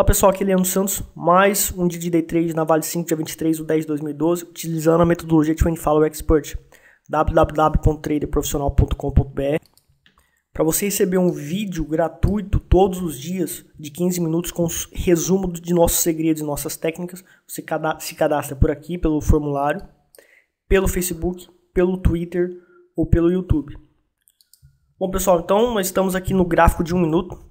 Olá pessoal, aqui é Leandro Santos, mais um dia de day trade na Vale 5, dia 23 de 10 de 2012, utilizando a metodologia de Follow Expert, www.traderprofissional.com.br. Para você receber um vídeo gratuito todos os dias de 15 minutos com resumo de nossos segredos e nossas técnicas, você se cadastra por aqui, pelo formulário, pelo Facebook, pelo Twitter ou pelo YouTube. Bom pessoal, então nós estamos aqui no gráfico de um minuto,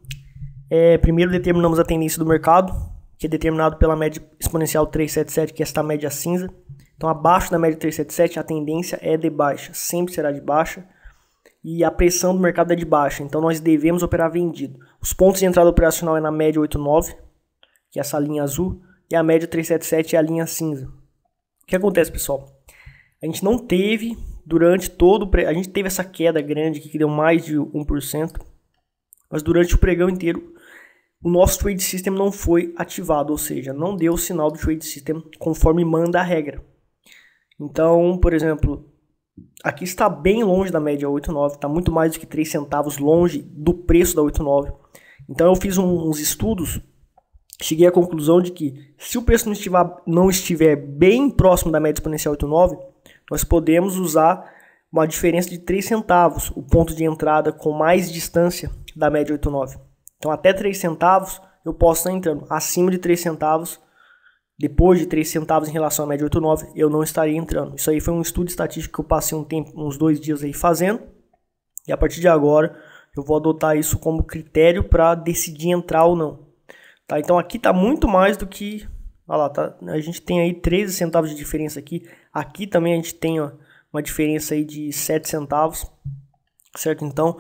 é, primeiro determinamos a tendência do mercado, que é determinado pela média exponencial 377, que é esta média cinza. Então, abaixo da média 377, a tendência é de baixa, sempre será de baixa. E a pressão do mercado é de baixa, então nós devemos operar vendido. Os pontos de entrada operacional é na média 89, que é essa linha azul, e a média 377 é a linha cinza. O que acontece, pessoal? A gente não teve durante todo a gente teve essa queda grande que deu mais de 1%, mas durante o pregão inteiro o nosso trade system não foi ativado, ou seja, não deu o sinal do trade system conforme manda a regra. Então, por exemplo, aqui está bem longe da média 8,9, está muito mais do que 3 centavos longe do preço da 8,9. Então eu fiz um, uns estudos, cheguei à conclusão de que se o preço não estiver, não estiver bem próximo da média exponencial 8,9, nós podemos usar uma diferença de 3 centavos, o ponto de entrada com mais distância da média 89. Então até 3 centavos eu posso estar entrando, acima de 3 centavos, depois de 3 centavos em relação à média 89, eu não estaria entrando. Isso aí foi um estudo estatístico que eu passei um tempo, uns dois dias aí fazendo, e a partir de agora eu vou adotar isso como critério para decidir entrar ou não. Tá, então aqui está muito mais do que. Olha lá, tá, a gente tem aí 13 centavos de diferença aqui. Aqui também a gente tem ó, uma diferença aí de 7 centavos, certo? Então,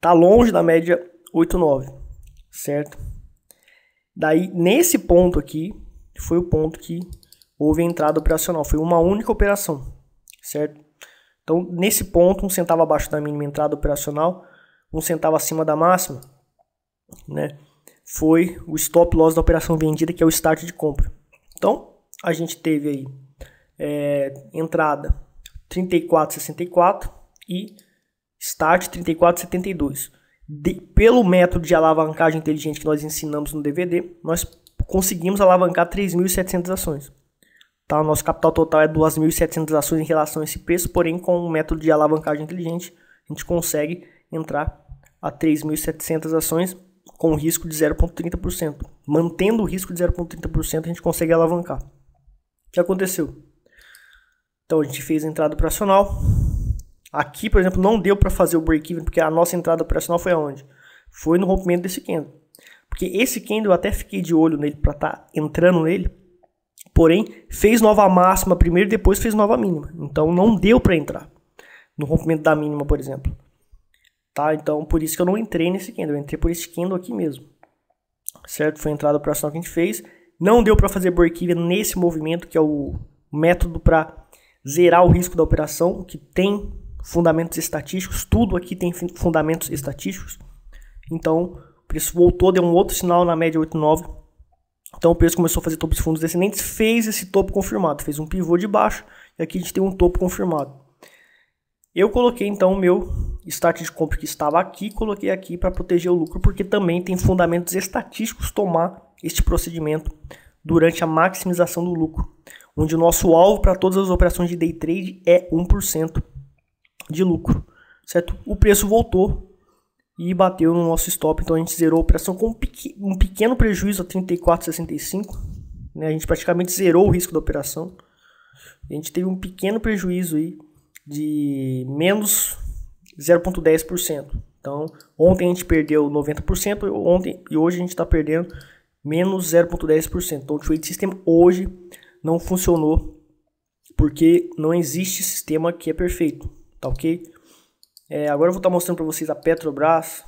tá longe da média 8,9, certo? Daí, nesse ponto aqui, foi o ponto que houve a entrada operacional, foi uma única operação, certo? Então, nesse ponto, um centavo abaixo da mínima entrada operacional, um centavo acima da máxima, né? Foi o stop loss da operação vendida, que é o start de compra. Então, a gente teve aí é, entrada 3464 e START 3472. De, pelo método de alavancagem inteligente que nós ensinamos no DVD, nós conseguimos alavancar 3.700 ações. Tá? O nosso capital total é 2.700 ações em relação a esse preço, porém com o método de alavancagem inteligente a gente consegue entrar a 3.700 ações com risco de 0,30%. Mantendo o risco de 0,30%, a gente consegue alavancar. O que aconteceu? Então a gente fez a entrada operacional. Aqui, por exemplo, não deu para fazer o break-even, porque a nossa entrada operacional foi aonde? Foi no rompimento desse candle. Porque esse candle eu até fiquei de olho nele para estar tá entrando nele, porém fez nova máxima primeiro e depois fez nova mínima. Então não deu para entrar no rompimento da mínima, por exemplo. Tá? Então por isso que eu não entrei nesse candle, eu entrei por esse candle aqui mesmo. Certo? Foi a entrada operacional que a gente fez. Não deu para fazer break-even nesse movimento, que é o método para zerar o risco da operação, o que tem fundamentos estatísticos, tudo aqui tem fundamentos estatísticos. Então, o preço voltou, deu um outro sinal na média 89. Então, o preço começou a fazer topos fundos descendentes, fez esse topo confirmado, fez um pivô de baixo e aqui a gente tem um topo confirmado. Eu coloquei então o meu start de compra que estava aqui, coloquei aqui para proteger o lucro, porque também tem fundamentos estatísticos tomar este procedimento durante a maximização do lucro, onde o nosso alvo para todas as operações de day trade é 1% de lucro, certo? O preço voltou e bateu no nosso stop, então a gente zerou a operação com um pequeno prejuízo a 34,65, né? A gente praticamente zerou o risco da operação. A gente teve um pequeno prejuízo aí de menos 0,10%. Então, ontem a gente perdeu 90%, ontem e hoje a gente está perdendo menos 0,10%. Então, o Trade System hoje não funcionou porque não existe sistema que é perfeito, tá ok? É, agora eu vou estar tá mostrando para vocês a Petrobras,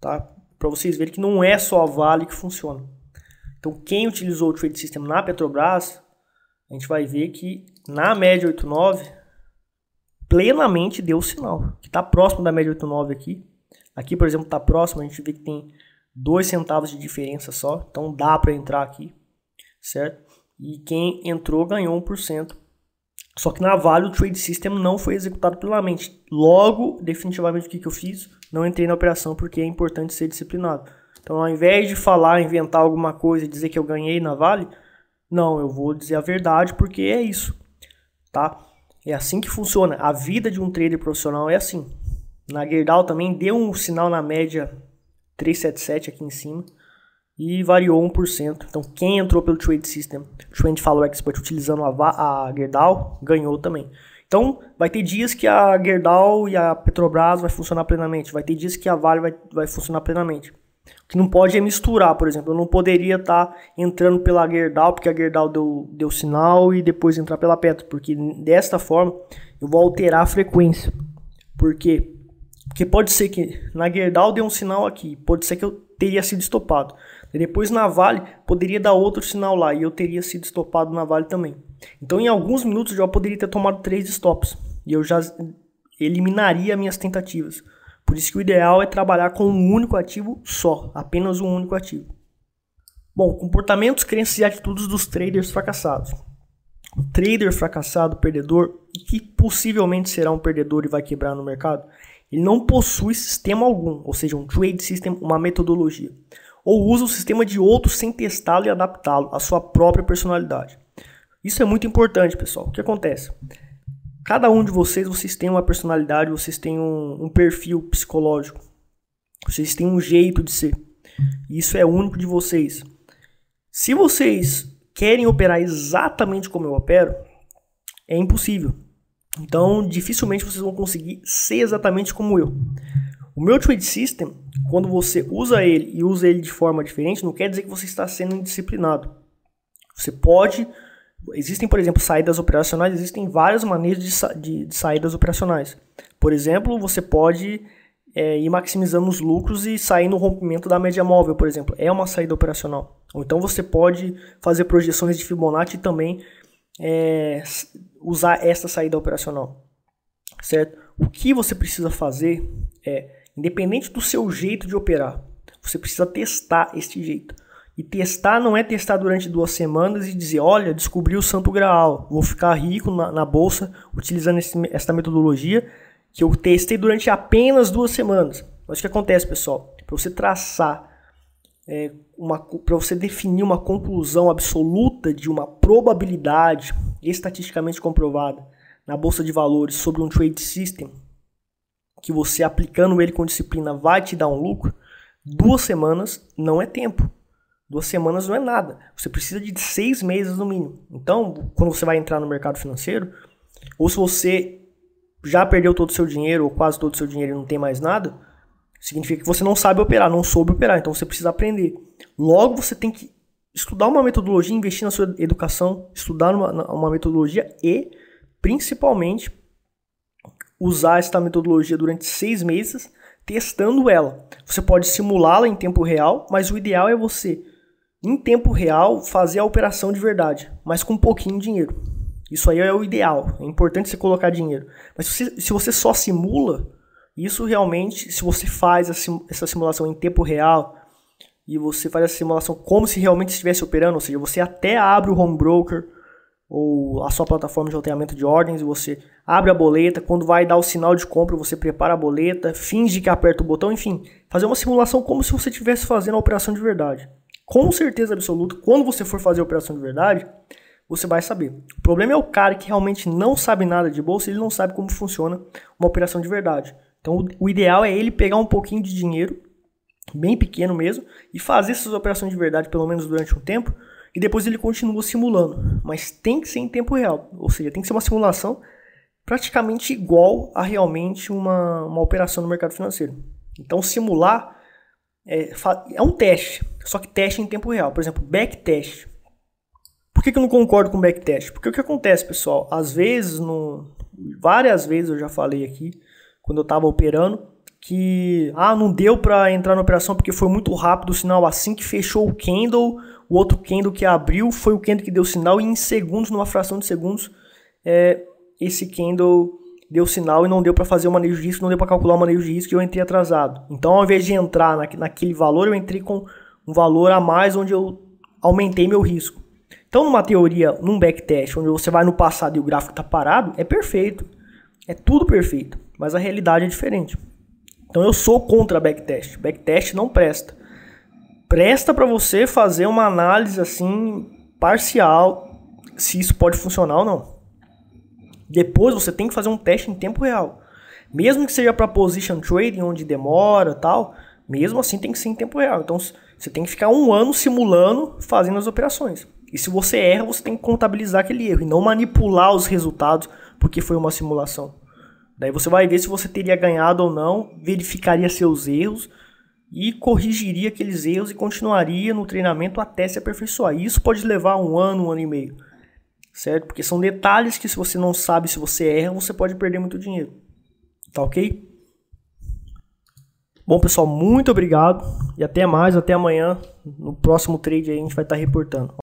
tá? Para vocês verem que não é só a Vale que funciona. Então, quem utilizou o Trade System na Petrobras, a gente vai ver que na média 89 plenamente deu o sinal, que está próximo da média 89 aqui. Aqui, por exemplo, está próximo, a gente vê que tem dois centavos de diferença só, então dá para entrar aqui, certo? E quem entrou ganhou 1%. Só que na Vale o trade system não foi executado plenamente. Logo, definitivamente o que, que eu fiz? Não entrei na operação porque é importante ser disciplinado. Então, ao invés de falar, inventar alguma coisa e dizer que eu ganhei na Vale, não, eu vou dizer a verdade porque é isso, tá? É assim que funciona. A vida de um trader profissional é assim. Na Gerdau também deu um sinal na média 377 aqui em cima e variou 1%. Então, quem entrou pelo Trade System, Trend Follow Expert utilizando a, a Gerdau, ganhou também. Então, vai ter dias que a Gerdau e a Petrobras vai funcionar plenamente, vai ter dias que a Vale vai, vai funcionar plenamente. O que não pode é misturar, por exemplo, eu não poderia estar tá entrando pela Gerdau, porque a Gerdau deu, deu sinal, e depois entrar pela Petro, porque desta forma eu vou alterar a frequência. Porque porque pode ser que na Gerdau dê um sinal aqui, pode ser que eu teria sido estopado. Depois na Vale poderia dar outro sinal lá e eu teria sido estopado na Vale também. Então em alguns minutos eu já poderia ter tomado três stops e eu já eliminaria minhas tentativas. Por isso que o ideal é trabalhar com um único ativo só, apenas um único ativo. Bom, comportamentos, crenças e atitudes dos traders fracassados. O trader fracassado, perdedor, e que possivelmente será um perdedor e vai quebrar no mercado, ele não possui sistema algum, ou seja, um trade system, uma metodologia. Ou usa o sistema de outro sem testá-lo e adaptá-lo à sua própria personalidade. Isso é muito importante, pessoal. O que acontece? Cada um de vocês, vocês têm uma personalidade, vocês têm um, um perfil psicológico, vocês têm um jeito de ser. Isso é único de vocês. Se vocês querem operar exatamente como eu opero, é impossível. Então, dificilmente vocês vão conseguir ser exatamente como eu. O meu trade system, quando você usa ele e usa ele de forma diferente, não quer dizer que você está sendo indisciplinado. Você pode. Existem, por exemplo, saídas operacionais, existem várias maneiras de, sair de, de saídas operacionais. Por exemplo, você pode é, ir maximizando os lucros e sair no rompimento da média móvel, por exemplo. É uma saída operacional. Ou então você pode fazer projeções de Fibonacci e também é, usar essa saída operacional, certo? O que você precisa fazer é, independente do seu jeito de operar, você precisa testar este jeito. E testar não é testar durante duas semanas e dizer, olha, descobri o santo graal, vou ficar rico na, na bolsa utilizando esse, esta metodologia que eu testei durante apenas duas semanas. Mas o que acontece, pessoal? Para você traçar é, para você definir uma conclusão absoluta de uma probabilidade estatisticamente comprovada na bolsa de valores sobre um trade system que você aplicando ele com disciplina vai te dar um lucro, duas semanas não é tempo. Duas semanas não é nada. Você precisa de seis meses no mínimo. Então, quando você vai entrar no mercado financeiro, ou se você já perdeu todo o seu dinheiro, ou quase todo o seu dinheiro e não tem mais nada, Significa que você não sabe operar, não soube operar, então você precisa aprender. Logo, você tem que estudar uma metodologia, investir na sua educação, estudar uma, uma metodologia e, principalmente, usar esta metodologia durante seis meses, testando ela. Você pode simulá-la em tempo real, mas o ideal é você, em tempo real, fazer a operação de verdade, mas com um pouquinho de dinheiro. Isso aí é o ideal. É importante você colocar dinheiro. Mas se se você só simula, isso realmente, se você faz essa simulação em tempo real e você faz a simulação como se realmente estivesse operando, ou seja, você até abre o home broker ou a sua plataforma de roteamento de ordens, você abre a boleta, quando vai dar o sinal de compra, você prepara a boleta, finge que aperta o botão, enfim, fazer uma simulação como se você estivesse fazendo a operação de verdade. Com certeza absoluta, quando você for fazer a operação de verdade, você vai saber. O problema é o cara que realmente não sabe nada de bolsa, ele não sabe como funciona uma operação de verdade. Então, o ideal é ele pegar um pouquinho de dinheiro, bem pequeno mesmo, e fazer essas operações de verdade pelo menos durante um tempo, e depois ele continua simulando. Mas tem que ser em tempo real, ou seja, tem que ser uma simulação praticamente igual a realmente uma, uma operação no mercado financeiro. Então, simular é, é um teste, só que teste em tempo real. Por exemplo, backtest. Por que, que eu não concordo com backtest? Porque o que acontece, pessoal? Às vezes, no, várias vezes eu já falei aqui, quando eu estava operando, que ah, não deu para entrar na operação porque foi muito rápido o sinal. Assim que fechou o candle, o outro candle que abriu foi o candle que deu sinal e em segundos, numa fração de segundos, é, esse candle deu sinal e não deu para fazer o manejo de risco, não deu para calcular o manejo de risco e eu entrei atrasado. Então, ao invés de entrar na, naquele valor, eu entrei com um valor a mais onde eu aumentei meu risco. Então, numa teoria, num backtest, onde você vai no passado e o gráfico está parado, é perfeito. É tudo perfeito mas a realidade é diferente. Então eu sou contra backtest. Backtest não presta. Presta para você fazer uma análise assim parcial se isso pode funcionar ou não. Depois você tem que fazer um teste em tempo real. Mesmo que seja para position trading onde demora, tal, mesmo assim tem que ser em tempo real. Então você tem que ficar um ano simulando, fazendo as operações. E se você erra, você tem que contabilizar aquele erro e não manipular os resultados porque foi uma simulação. Daí você vai ver se você teria ganhado ou não, verificaria seus erros e corrigiria aqueles erros e continuaria no treinamento até se aperfeiçoar. isso pode levar um ano, um ano e meio, certo? Porque são detalhes que se você não sabe, se você erra, você pode perder muito dinheiro. Tá ok? Bom, pessoal, muito obrigado e até mais, até amanhã. No próximo trade aí a gente vai estar tá reportando.